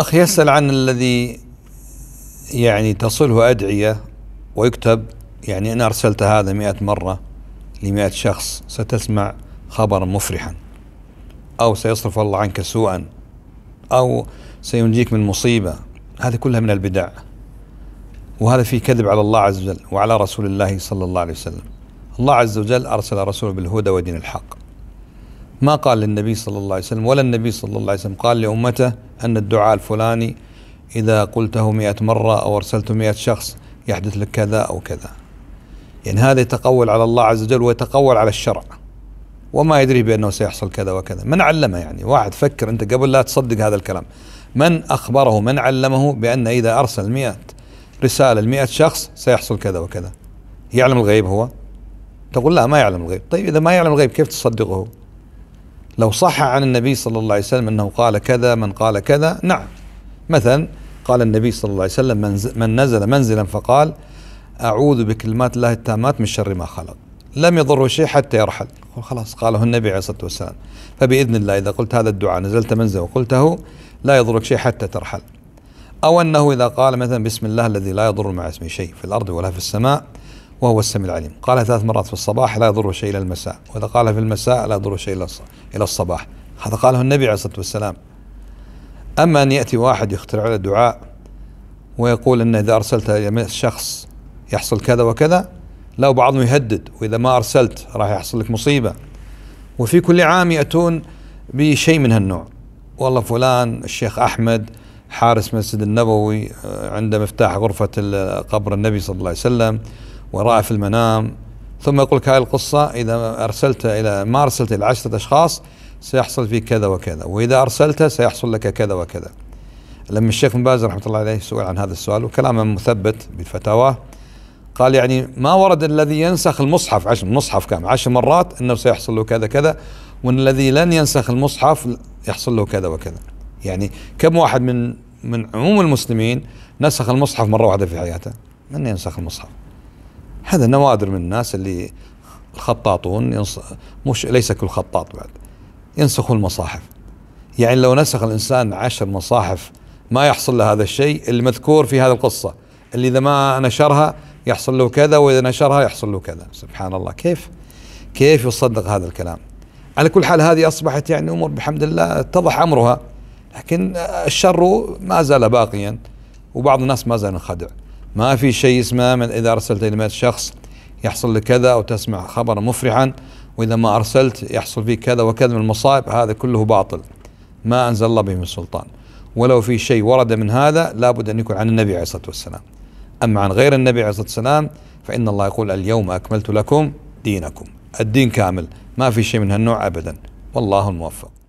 أخ يسأل عن الذي يعني تصله أدعية ويكتب يعني إن أرسلت هذا مئة مرة لمئة شخص ستسمع خبرا مفرحا أو سيصرف الله عنك سوءا أو سينجيك من مصيبة هذه كلها من البدع وهذا في كذب على الله عز وجل وعلى رسول الله صلى الله عليه وسلم الله عز وجل أرسل رسوله بالهدى ودين الحق ما قال للنبي صلى الله عليه وسلم ولا النبي صلى الله عليه وسلم قال لأمته أن الدعاء الفلاني إذا قلته مئة مرة أو أرسلته مئة شخص يحدث لك كذا أو كذا يعني هذا يتقول على الله عز وجل ويتقول على الشرع وما يدري بأنه سيحصل كذا وكذا من علمه يعني واحد فكر أنت قبل لا تصدق هذا الكلام من أخبره من علمه بأن إذا أرسل مئة رسالة لمئة شخص سيحصل كذا وكذا يعلم الغيب هو تقول لا ما يعلم الغيب طيب إذا ما يعلم الغيب كيف تصدقه لو صح عن النبي صلى الله عليه وسلم أنه قال كذا من قال كذا نعم مثلا قال النبي صلى الله عليه وسلم من نزل منزلا فقال أعوذ بكلمات الله التامات من شر ما خلق لم يضره شيء حتى يرحل خلاص قاله النبي عليه الصلاة والسلام فبإذن الله إذا قلت هذا الدعاء نزلت منزلا وقلته لا يضرك شيء حتى ترحل أو أنه إذا قال مثلا بسم الله الذي لا يضر مع اسمه شيء في الأرض ولا في السماء وهو السميع العليم قال ثلاث مرات في الصباح لا يضر شيء إلى المساء وإذا قال في المساء لا يضر شيء إلى الصباح هذا قاله النبي عليه الصلاة والسلام أما أن يأتي واحد يخترع له دعاء ويقول أنه إذا أرسلت شخص يحصل كذا وكذا لا وبعضهم يهدد وإذا ما أرسلت راح يحصل لك مصيبة وفي كل عام يأتون بشيء من هالنوع والله فلان الشيخ أحمد حارس مسجد النبوي آه، عنده مفتاح غرفة قبر النبي صلى الله عليه وسلم وراء في المنام ثم يقول لك هذه القصة إذا أرسلت إلى ما أرسلت إلى عشرة أشخاص سيحصل فيك كذا وكذا وإذا أرسلت سيحصل لك كذا وكذا لما الشيخ بن باز رحمة الله عليه سئل عن هذا السؤال وكلامه مثبت بالفتاوى قال يعني ما ورد الذي ينسخ المصحف عشر المصحف كم عشر مرات انه سيحصل له كذا كذا وان الذي لن ينسخ المصحف يحصل له كذا وكذا يعني كم واحد من من عموم المسلمين نسخ المصحف مره واحده في حياته من ينسخ المصحف هذا نوادر من الناس اللي الخطاطون ينص... مش ليس كل خطاط بعد ينسخوا المصاحف يعني لو نسخ الانسان عشر مصاحف ما يحصل له هذا الشيء المذكور في هذه القصه اللي اذا ما نشرها يحصل له كذا واذا نشرها يحصل له كذا سبحان الله كيف كيف يصدق هذا الكلام على كل حال هذه اصبحت يعني امور بحمد الله اتضح امرها لكن الشر ما زال باقيا وبعض الناس ما زال ينخدع ما في شيء اسمه من إذا أرسلت إلى شخص يحصل لك كذا أو تسمع خبرا مفرحا وإذا ما أرسلت يحصل فيك كذا وكذا من المصائب هذا كله باطل ما أنزل الله به من سلطان ولو في شيء ورد من هذا لابد أن يكون عن النبي عليه الصلاة والسلام أما عن غير النبي عليه الصلاة والسلام فإن الله يقول اليوم أكملت لكم دينكم الدين كامل ما في شيء من هالنوع أبدا والله الموفق